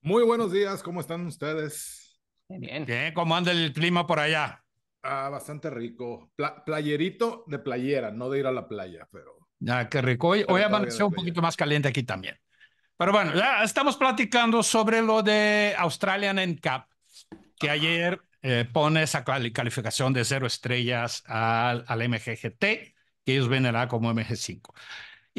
Muy buenos días, ¿cómo están ustedes? Bien. ¿cómo anda el clima por allá? Ah, bastante rico. playerito de playera, no de ir a la playa, pero. Ah, qué rico. Hoy, hoy un poquito más caliente aquí también. Pero bueno, ya estamos platicando sobre lo de Australian Cup, que ayer eh, pone esa calificación de cero estrellas al, al MGGT, que ellos venerá como MG5.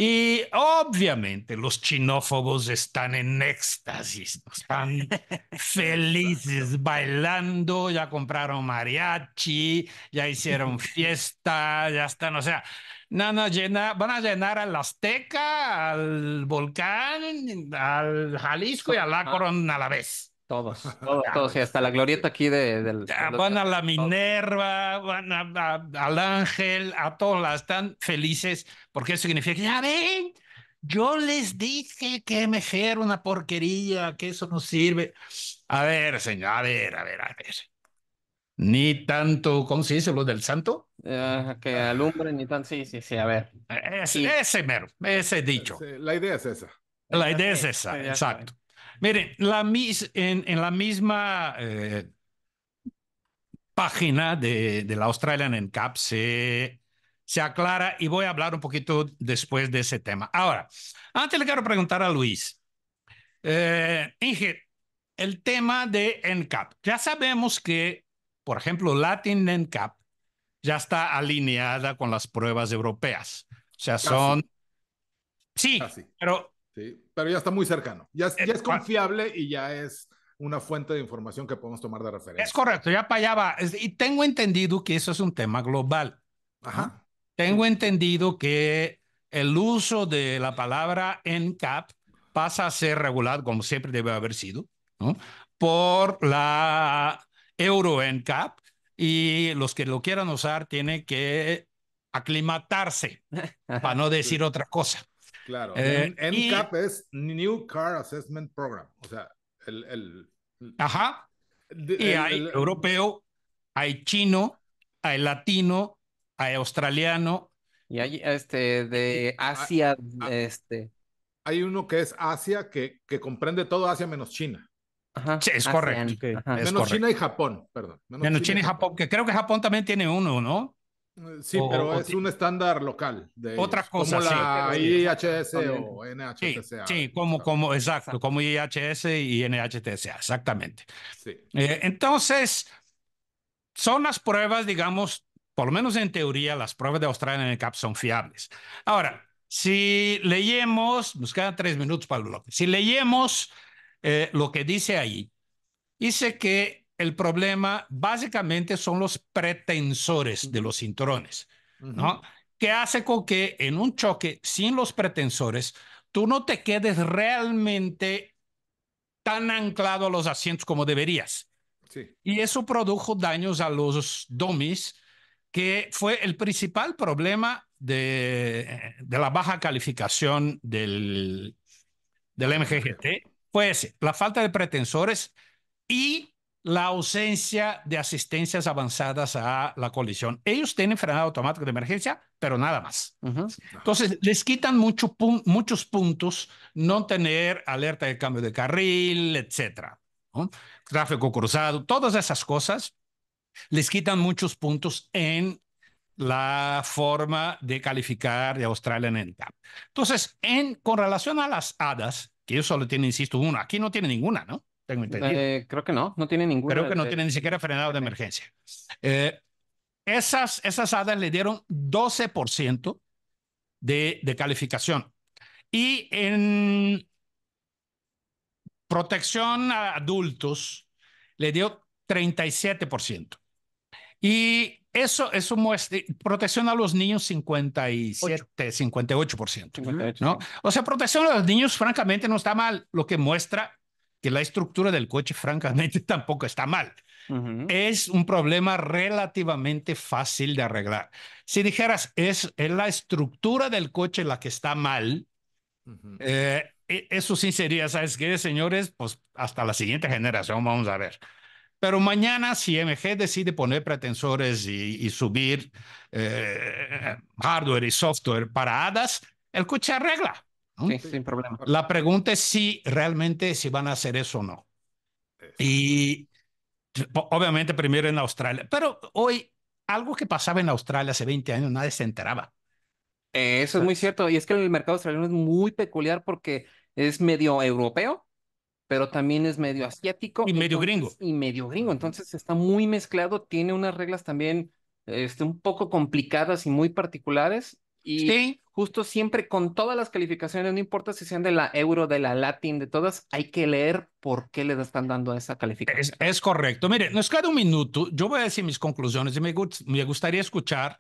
Y obviamente los chinófobos están en éxtasis, están felices bailando, ya compraron mariachi, ya hicieron fiesta, ya están, o sea, no, no, van a llenar al Azteca, al Volcán, al Jalisco y al Corona a la vez. Todos, todos, y hasta la glorieta aquí de, del... van a la Minerva, van al Ángel, a todos las están felices, porque eso significa que, ya ven, yo les dije que me una porquería, que eso no sirve. A ver, señor, a ver, a ver, a ver. Ni tanto, ¿cómo se dice lo del santo? Ah, que ah. alumbren, ni tanto, sí, sí, sí, a ver. Ese mero, ese dicho. La idea es esa. La idea es esa, exacto. Miren, la en, la misma eh, página de, la Australian NCAP se, se aclara y voy a hablar un poquito después de ese tema. Ahora, antes le quiero preguntar a Luis. Eh, Inge, el tema de NCAP. Ya sabemos que, por ejemplo, Latin NCAP ya está alineada con las pruebas europeas. O sea, ah, son... Sí, ah, pero pero ya está muy cercano. Ya, es eh, confiable y ya es una fuente de información que podemos tomar de referencia. Es correcto, ya para allá va. Y tengo entendido que eso es un tema global. Tengo entendido que el uso de la palabra NCAP pasa a ser regulado, como siempre debe haber sido, por la Euro NCAP y los que lo quieran usar tienen que aclimatarse, para no decir otra cosa. Claro. NCAP eh, es New Car Assessment Program. O sea, el. Ajá. y hay europeo, hay chino, hay latino, hay australiano. Y hay este de Asia. este. hay uno que es Asia, que, que comprende todo Asia menos China. Ajá, sí, es correcto. Menos China y Japón, perdón. Menos, China, y Japón, que creo que Japón también tiene uno, ¿no? Sí, pero es un estándar local. De otra cosa. Como la IHS o NHTSA. Sí, como, como, exacto, como IHS y NHTSA, exactamente. Eh, entonces, son las pruebas, digamos, por lo menos en teoría, las pruebas de Australia en el CAP son fiables. Ahora, si leemos, nos quedan tres minutos para el bloque, si leemos eh, lo que dice ahí, dice que el problema básicamente son los pretensores de los cinturones, ¿no? qué hace con que en un choque sin los pretensores, tú no te quedes realmente tan anclado a los asientos como deberías. Sí. Y eso produjo daños a los domis, que fue el principal problema de, la baja calificación del, del MGGT. Fue la falta de pretensores y la ausencia de asistencias avanzadas a la colisión. Ellos tienen frenado automático de emergencia, pero nada más. Entonces, les quitan muchos puntos no tener alerta de cambio de carril, etcétera. Tráfico cruzado, todas esas cosas les quitan muchos puntos en la forma de calificar de Australia en el TAP. Entonces, en, con relación a las hadas, que ellos solo tienen, insisto, una, aquí no tiene ninguna, ¿no? Eh, creo que no, no tiene ningún Creo que no tiene ni siquiera frenado de emergencia. Eh, esas, esas hadas le dieron 12% de, de calificación. Y en protección a adultos le dio 37%. Y eso, eso muestra, protección a los niños 57, 58%. 58%. ¿no? O sea, protección a los niños francamente no está mal, lo que muestra que la estructura del coche francamente tampoco está mal. Es un problema relativamente fácil de arreglar. Si dijeras, es, es la estructura del coche la que está mal, eh, e, eso sí sería, ¿sabes qué, señores? Pues hasta la siguiente generación vamos a ver. Pero mañana, si MG decide poner pretensores y, subir eh, hardware y software para hadas, el coche arregla. La pregunta es si realmente si van a hacer eso o no. Y obviamente primero en Australia, pero hoy algo que pasaba en Australia hace 20 años nadie se enteraba. eso es muy cierto. Y es que el mercado australiano es muy peculiar porque es medio europeo, pero también es medio asiático. Y medio gringo. Y medio gringo. Entonces está muy mezclado, tiene unas reglas también este, un poco complicadas y muy particulares. Y justo siempre con todas las calificaciones, no importa si sean de la euro, de la latin, de todas, hay que leer por qué les están dando esa calificación. Es, correcto. Mire, nos queda un minuto. Yo voy a decir mis conclusiones y me, me gustaría escuchar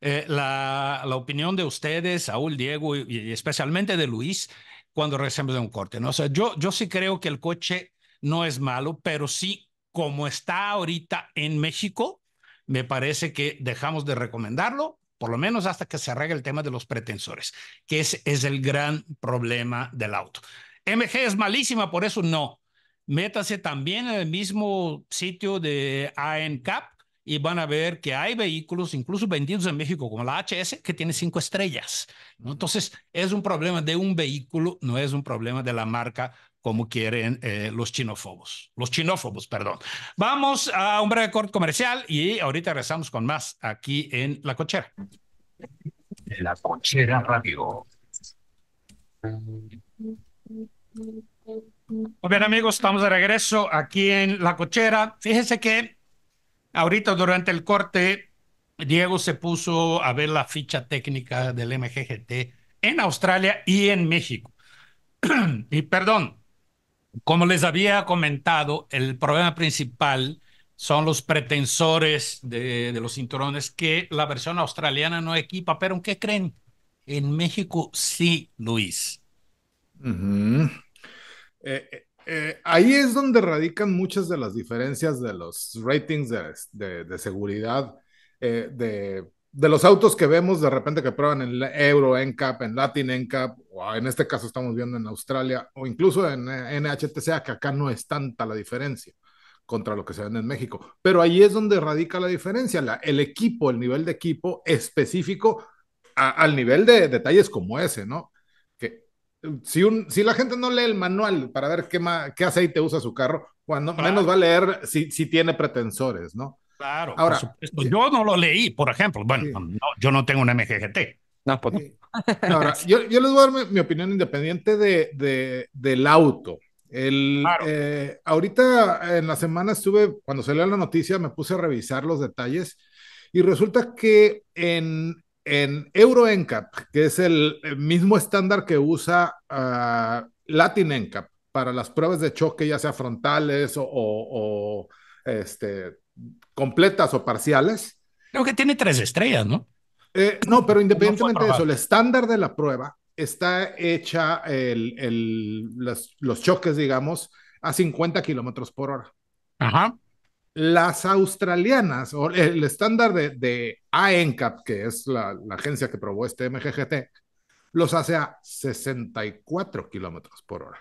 eh, la, la, opinión de ustedes, Saúl, Diego y, especialmente de Luis cuando regresemos de un corte. ¿no? O yo, yo sí creo que el coche no es malo, pero sí como está ahorita en México, me parece que dejamos de recomendarlo por lo menos hasta que se arregle el tema de los pretensores, que es el gran problema del auto. MG es malísima, por eso no. Métase también en el mismo sitio de ANCAP y van a ver que hay vehículos, incluso vendidos en México, como la HS, que tiene cinco estrellas. Entonces, es un problema de un vehículo, no es un problema de la marca como quieren eh, los chinófobos, los chinófobos, perdón. Vamos a un breve corte comercial y ahorita regresamos con más aquí en La Cochera. La Cochera Radio. Muy bien amigos, estamos de regreso aquí en La Cochera. Fíjense que ahorita durante el corte, Diego se puso a ver la ficha técnica del MGGT en Australia y en México. y perdón, como les había comentado, el problema principal son los pretensores de, los cinturones que la versión australiana no equipa, pero ¿qué creen? En México sí, Luis. Eh, eh, eh, ahí es donde radican muchas de las diferencias de los ratings de, seguridad de de los autos que vemos de repente que prueban en Euro NCAP, en Latin NCAP, o en este caso estamos viendo en Australia, o incluso en eh, NHTC, que acá no es tanta la diferencia contra lo que se vende en México. Pero ahí es donde radica la diferencia, el equipo, el nivel de equipo específico al nivel de detalles como ese, ¿no? Que eh, si, un, si la gente no lee el manual para ver qué, aceite usa su carro, cuando menos va a leer si, si tiene pretensores, ¿no? Claro, Yo no lo leí, por ejemplo. Bueno, yo no tengo un MGGT. No, pues Ahora, yo, les voy a dar mi, opinión independiente de, del auto. El, eh, ahorita en la semana estuve, cuando salió la noticia, me puse a revisar los detalles y resulta que en, en Euro NCAP, que es el, mismo estándar que usa ah, Latin NCAP para las pruebas de choque, ya sea frontales o este, completas o parciales. Creo que tiene tres estrellas, ¿no? Eh, no, pero independientemente de eso, el estándar de la prueba está hecha el, los, choques, digamos, a 50 kilómetros por hora. Las australianas, o el estándar de, de ANCAP, e que es la, agencia que probó este MGGT, los hace a 64 kilómetros por hora.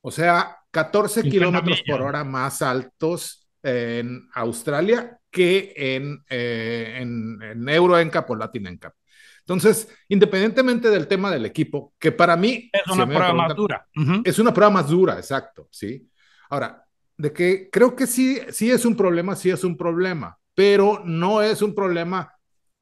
O sea, 14 kilómetros por hora más altos en Australia que en, Euro eh, en, en EuroEncap pues, o Entonces, independientemente del tema del equipo, que para mí... Es una prueba más dura. Es una prueba más dura, exacto, ¿sí? Ahora, de que creo que sí, sí es un problema, sí es un problema, pero no es un problema,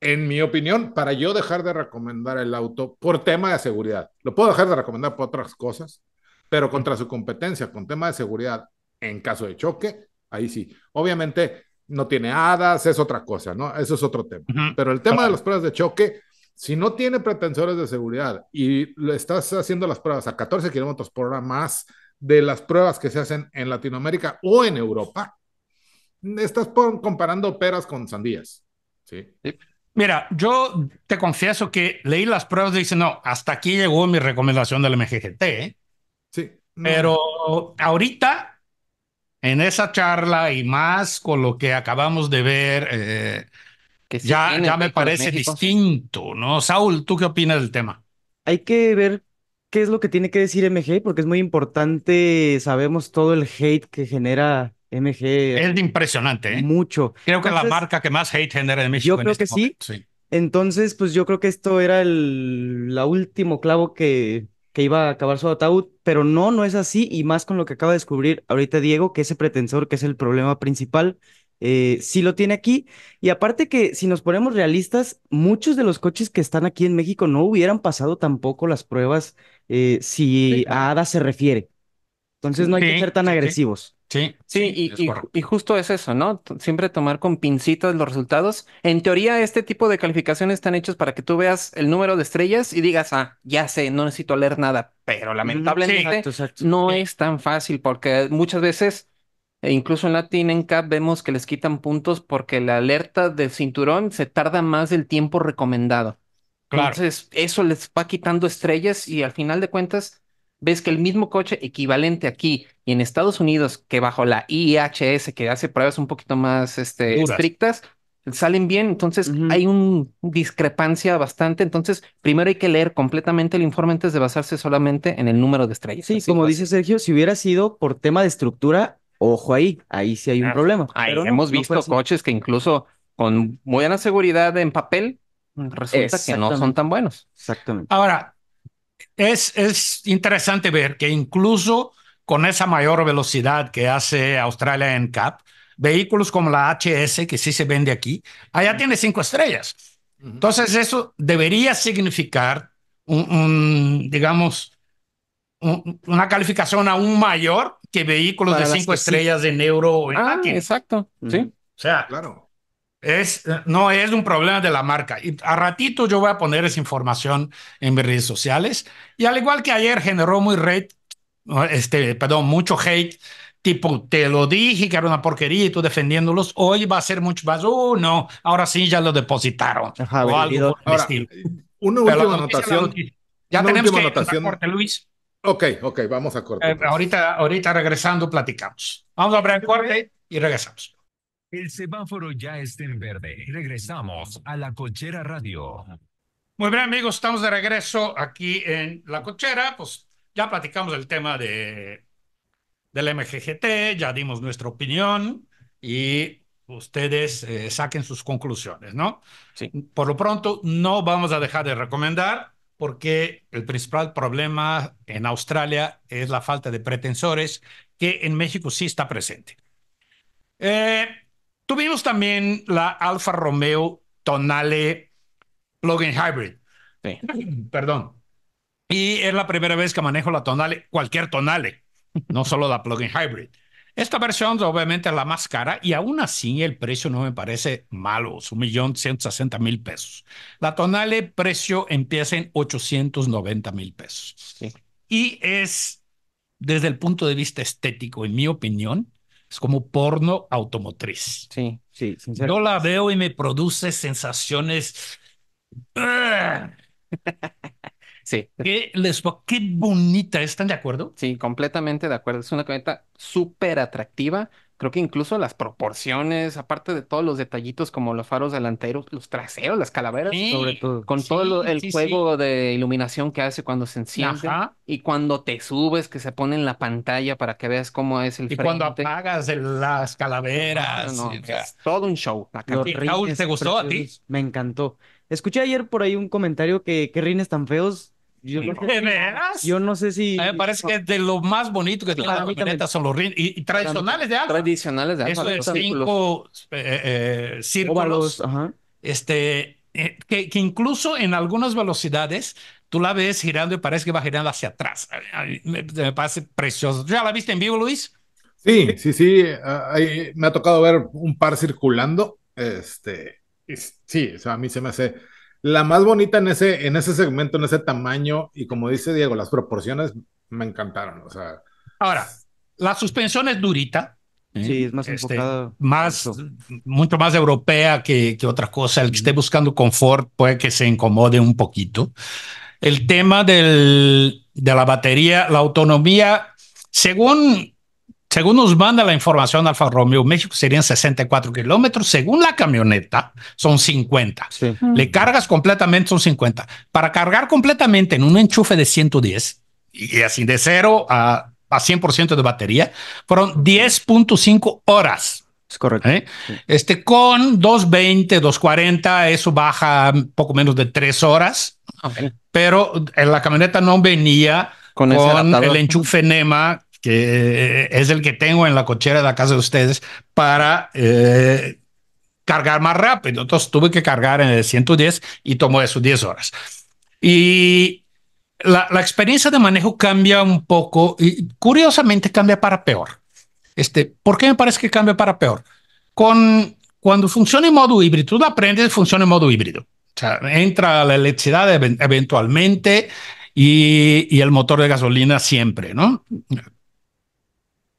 en mi opinión, para yo dejar de recomendar el auto por tema de seguridad. Lo puedo dejar de recomendar por otras cosas, pero contra su competencia, con tema de seguridad en caso de choque, Ahí sí. Obviamente no tiene hadas, es otra cosa, ¿no? Eso es otro tema. Pero el tema de las pruebas de choque, si no tiene pretensores de seguridad y lo estás haciendo las pruebas a 14 kilómetros por hora más de las pruebas que se hacen en Latinoamérica o en Europa, estás comparando peras con sandías. ¿sí? Mira, yo te confieso que leí las pruebas y dice, no, hasta aquí llegó mi recomendación del MGGT. ¿eh?". Sí. Pero ahorita en esa charla y más con lo que acabamos de ver, eh, ya, me parece distinto, ¿no? Saúl, ¿tú qué opinas del tema? Hay que ver qué es lo que tiene que decir MG, porque es muy importante, sabemos todo el hate que genera MG. Es impresionante, ¿eh? Mucho. Creo que la marca que más hate genera en México. Yo creo este que sí. Entonces, pues yo creo que esto era el la último clavo que que iba a acabar su ataúd, pero no, no es así, y más con lo que acaba de descubrir ahorita Diego, que ese pretensor, que es el problema principal, eh, sí lo tiene aquí. Y aparte que si nos ponemos realistas, muchos de los coches que están aquí en México no hubieran pasado tampoco las pruebas eh, si a ADA se refiere. Entonces no hay que ser tan agresivos. Sí, Sí, y, justo es eso, ¿no? Siempre tomar con pincitas los resultados. En teoría, este tipo de calificaciones están hechas para que tú veas el número de estrellas y digas, ah, ya sé, no necesito leer nada, pero lamentablemente no es tan fácil porque muchas veces, e incluso en Latin CAP, vemos que les quitan puntos porque la alerta del cinturón se tarda más del tiempo recomendado. Entonces, eso les va quitando estrellas y al final de cuentas ves que el mismo coche equivalente aquí y en Estados Unidos, que bajo la IHS, que hace pruebas un poquito más este, estrictas, salen bien. Entonces hay una discrepancia bastante. Entonces, primero hay que leer completamente el informe antes de basarse solamente en el número de estrellas. Sí, como dice Sergio, si hubiera sido por tema de estructura, ojo ahí, ahí sí hay un ah, problema. hemos visto coches que incluso con buena seguridad en papel, resulta que no son tan buenos. Exactamente. Ahora, es, es interesante ver que incluso con esa mayor velocidad que hace Australia en CAP, vehículos como la HS, que sí se vende aquí, allá tiene cinco estrellas. Entonces eso debería significar un, digamos, una calificación aún mayor que vehículos de cinco estrellas en euro ah, Exacto, sí. O sea, claro. Es, no es un problema de la marca. Y a ratito yo voy a poner esa información en mis redes sociales. Y al igual que ayer generó muy red, este, perdón, mucho hate, tipo, te lo dije que era una porquería y tú defendiéndolos, hoy va a ser mucho más, oh, no, ahora sí ya lo depositaron. o algo Una última anotación. Ya tenemos que anotación. corte, Luis. Ok, ok, vamos a corte. Eh, ahorita, ahorita regresando platicamos. Vamos a abrir el corte y regresamos. El semáforo ya está en verde. Regresamos a la cochera radio. Muy bien amigos, estamos de regreso aquí en la cochera. Pues ya platicamos el tema de, del MGGT, ya dimos nuestra opinión y ustedes eh, saquen sus conclusiones, ¿no? Sí. Por lo pronto, no vamos a dejar de recomendar porque el principal problema en Australia es la falta de pretensores que en México sí está presente. Eh, Tuvimos también la Alfa Romeo Tonale Plug-in Hybrid. Perdón. Y es la primera vez que manejo la Tonale, cualquier Tonale, no solo la Plug-in Hybrid. Esta versión obviamente es la más cara y aún así el precio no me parece malo, es un millón sesenta mil pesos. La Tonale precio empieza en 890 mil pesos. Sí. Y es, desde el punto de vista estético, en mi opinión, es como porno automotriz. Sí, sí, sincero. Yo la veo y me produce sensaciones. sí. Qué, qué bonita, ¿están de acuerdo? Sí, completamente de acuerdo. Es una camioneta súper atractiva, Creo que incluso las proporciones, aparte de todos los detallitos como los faros delanteros, los traseros, las calaveras, sobre todo, con todo el juego de iluminación que hace cuando se enciende y cuando te subes, que se pone en la pantalla para que veas cómo es el. Y cuando apagas las calaveras, no, todo un show. ¿te gustó a ti? Me encantó. Escuché ayer por ahí un comentario que qué rines tan feos yo no, sé si. me parece que de lo más bonito que tiene la son los rines. Y, tradicionales de Alfa. Tradicionales de Alfa. Eso de cinco eh, eh, eh, círculos. Este, que, incluso en algunas velocidades tú la ves girando y parece que va girando hacia atrás. Me, parece precioso. ¿Ya la viste en vivo, Luis? Sí, sí, sí. me ha tocado ver un par circulando. Este, sí, o a mí se me hace la más bonita en ese, en ese segmento, en ese tamaño, y como dice Diego, las proporciones me encantaron. O sea. Ahora, la suspensión es durita. ¿eh? Sí, es más este, enfocada. Más, mucho más europea que, que otra cosa. El que esté buscando confort puede que se incomode un poquito. El tema de la batería, la autonomía, según según nos manda la información Alfa Romeo, México serían 64 kilómetros. Según la camioneta, son 50. Le cargas completamente, son 50. Para cargar completamente en un enchufe de 110 y así de cero a, 100% de batería, fueron 10.5 horas. Es correcto. ¿Eh? Este con 220, 240, eso baja poco menos de tres horas. Pero en la camioneta no venía con, el enchufe NEMA que eh, es el que tengo en la cochera de la casa de ustedes para eh, cargar más rápido. Entonces tuve que cargar en el 110 y tomó eso 10 horas. Y la, experiencia de manejo cambia un poco y curiosamente cambia para peor. Este, ¿Por qué me parece que cambia para peor? Con, cuando funciona en modo híbrido, tú lo aprendes, funciona en modo híbrido. O sea, entra la electricidad eventualmente y, y el motor de gasolina siempre, ¿no?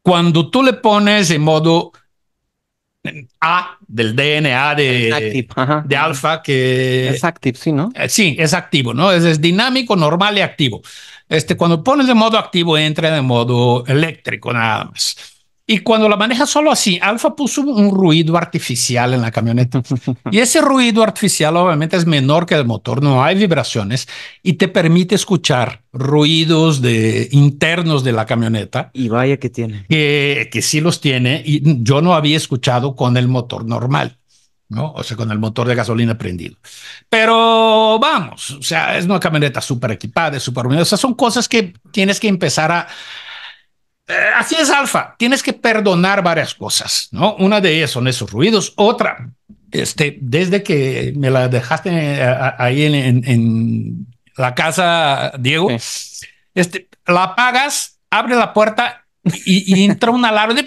cuando tú le pones en modo A del DNA de, de alfa, que es activo, sí, ¿no? Eh, sí, es activo, ¿no? Es, dinámico, normal y activo. Este, cuando pones de modo activo, entra en modo eléctrico nada más. Y cuando la maneja solo así, Alfa puso un ruido artificial en la camioneta. Y ese ruido artificial obviamente es menor que el motor, no hay vibraciones y te permite escuchar ruidos de internos de la camioneta. Y vaya que tiene. Que, sí los tiene y yo no había escuchado con el motor normal. ¿no? O sea, con el motor de gasolina prendido. Pero vamos, o sea, es una camioneta súper equipada, súper humilde. son cosas que tienes que empezar a, eh, así es alfa, tienes que perdonar varias cosas, ¿no? Una de ellas son esos ruidos, otra, este, desde que me la dejaste eh, ahí en, en, la casa, Diego, este, la apagas, abre la puerta y, entra una alarma de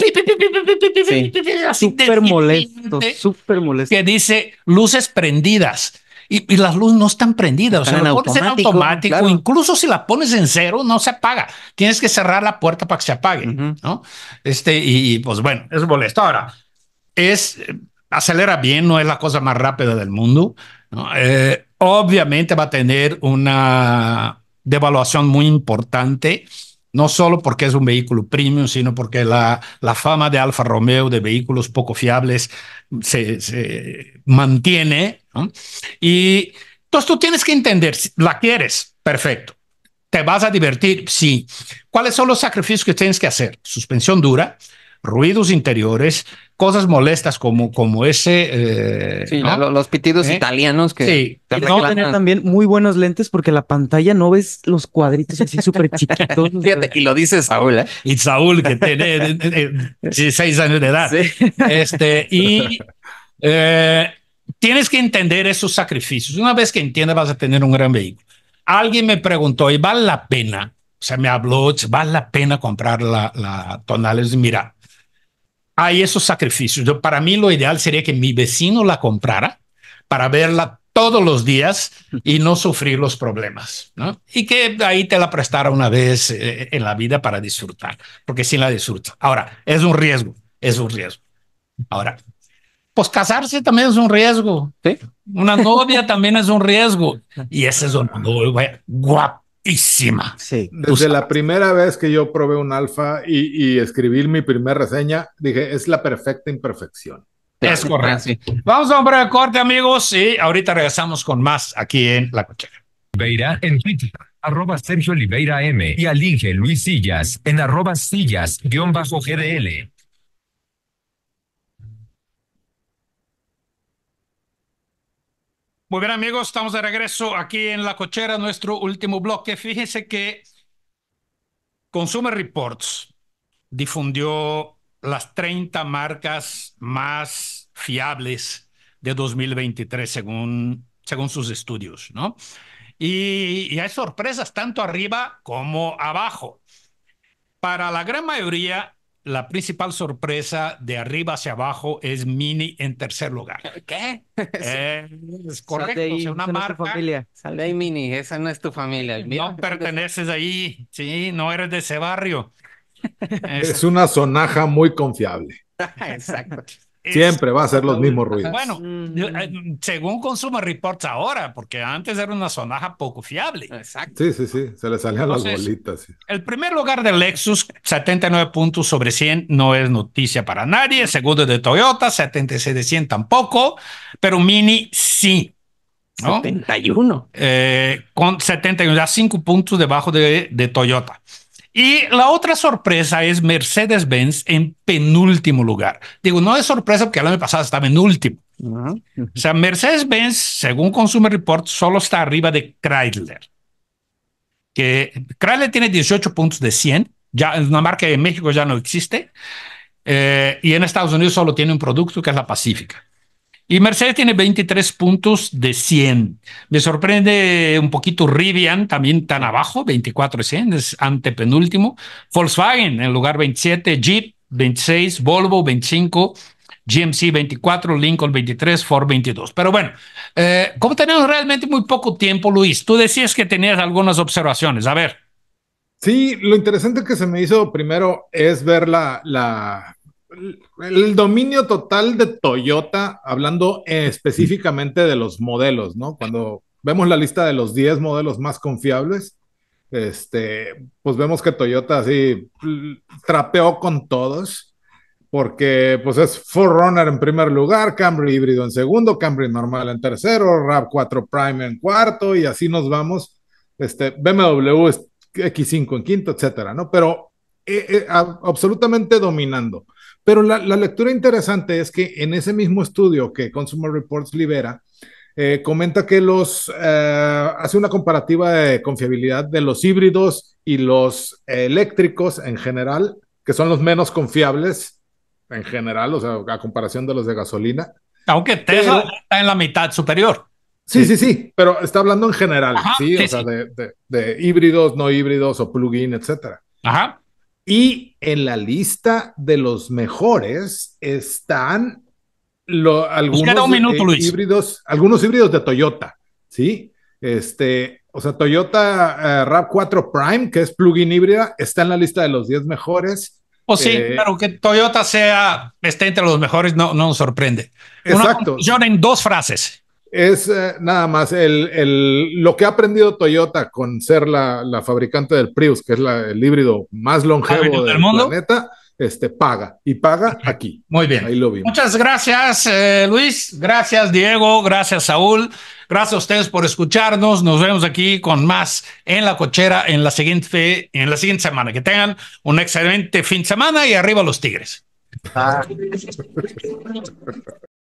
súper molesto, súper molesto. Que dice luces prendidas y, las luces no están prendidas. o sea, lo automático, automático, incluso si la pones en cero, no se apaga. Tienes que cerrar la puerta para que se apague, ¿no? Este, y, pues bueno, es molesto. Ahora, es, eh, acelera bien, no es la cosa más rápida del mundo. Eh, obviamente va a tener una devaluación muy importante no solo porque es un vehículo premium, sino porque la, la fama de Alfa Romeo de vehículos poco fiables se, mantiene. Y entonces tú tienes que entender, la quieres, perfecto. ¿Te vas a divertir? Sí. ¿Cuáles son los sacrificios que tienes que hacer? Suspensión dura, ruidos interiores, cosas molestas como, como ese... Eh, los pitidos ¿Eh? italianos que... Sí, no tener también muy buenos lentes porque la pantalla no ves los cuadritos así súper chiquitos. y lo dice Saúl, ¿eh? Y Saúl, que tiene 16 años de edad. Este, y... Tienes que entender esos sacrificios. Una vez que entiendas, vas a tener un gran vehículo. Alguien me preguntó, ¿y vale la pena? O sea, me habló, ¿vale la pena comprar la, la Tonales? Mira, hay esos sacrificios. Yo, para mí lo ideal sería que mi vecino la comprara para verla todos los días y no sufrir los problemas, ¿no? Y que ahí te la prestara una vez eh, en la vida para disfrutar, porque si la disfruta. Ahora, es un riesgo, es un riesgo. Ahora, pues casarse también es un riesgo. Una novia también es un riesgo. Y ese es un guap íssima, Sí. Desde la primera vez que yo probé un alfa y, y escribí mi primera reseña, dije, es la perfecta imperfección. Es ah, correcto. Vamos a un breve corte, amigos, y ahorita regresamos con más aquí en La Cochera. Beira en Twitter, arroba Sergio Oliveira M y al Inge Luis Sillas en arroba Sillas-GDL. Muy bien amigos, estamos de regreso aquí en la cochera, nuestro último bloque. Fíjense que Consumer Reports difundió las 30 marcas más fiables de 2023 según, según sus estudios, ¿no? y hay sorpresas tanto arriba como abajo. Para la gran mayoría, la principal sorpresa de arriba hacia abajo es Mini en tercer lugar. ¿Qué? es correcto, es una marca. ahí, Mini, esa no es tu familia. No perteneces ahí, sí, no eres de ese barrio. Es, es una sonaja muy confiable. Exacto. Siempre va a ser los mismos ruidos. Bueno, eh, según Consumer Reports ahora, porque antes era una sonaja poco fiable. Exacto. Sí, sí, sí, se le salían las bolitas. El primer lugar del Lexus, 79 puntos sobre 100, no es noticia para nadie. segundo de Toyota, 76 de 100 tampoco, pero Mini sí. 71. Eh, con 71, ya 5 puntos debajo de, de Toyota. Y la otra sorpresa es Mercedes-Benz en penúltimo lugar. Digo, no es sorpresa porque el año pasado estaba en último. O sea, Mercedes-Benz, según Consumer Reports, solo está arriba de Chrysler. Que Chrysler tiene 18 puntos de 100, ya es una marca de México ya no existe. Eh, y en Estados Unidos solo tiene un producto que es la Pacífica. Y Mercedes tiene 23 puntos de 100. Me sorprende un poquito Rivian, también tan abajo, 24 de 100, es antepenúltimo. Volkswagen en lugar 27, Jeep 26, Volvo 25, GMC 24, Lincoln 23, Ford 22. Pero bueno, eh, como tenemos realmente muy poco tiempo, Luis, tú decías que tenías algunas observaciones. A ver. Sí, lo interesante que se me hizo primero es ver la el dominio total de Toyota, hablando específicamente de los modelos, ¿no? Cuando vemos la lista de los 10 modelos más confiables, este, pues vemos que Toyota así trapeó con todos, porque pues es Forerunner en primer lugar, Camry híbrido en segundo, Camry normal en tercero, RAV4 Prime en cuarto, y así nos vamos, este, BMW X5 en quinto, etcétera, ¿no? Pero eh, eh, absolutamente dominando. Pero la, lectura interesante es que en ese mismo estudio que Consumer Reports libera, eh, comenta que los, eh, hace una comparativa de confiabilidad de los híbridos y los eléctricos en general, que son los menos confiables en general, o sea, a comparación de los de gasolina. Aunque Tesla está en la mitad superior. Sí, sí, sí, pero está hablando en general, ¿sí? O sea, De, de, híbridos, no híbridos o plug-in, etcétera. Ajá. Y en la lista de los mejores están lo, algunos híbridos, algunos híbridos de Toyota, ¿sí? Este, o sea, Toyota Rap eh, RAV4 Prime, que es plugin híbrida, está en la lista de los 10 mejores. Pues sí, eh, pero que Toyota sea, esté entre los mejores no, no nos sorprende. Exacto. Una en dos frases es eh, nada más el, lo que ha aprendido Toyota con ser la, fabricante del Prius, que es el híbrido más longevo del, mundo? planeta, este, paga y paga aquí. Muy bien. Ahí lo Muchas gracias, eh, Luis. Gracias, Diego. Gracias, Saúl. Gracias a ustedes por escucharnos. Nos vemos aquí con más en la cochera en la siguiente, en la siguiente semana. Que tengan un excelente fin de semana y arriba los Tigres. Ah.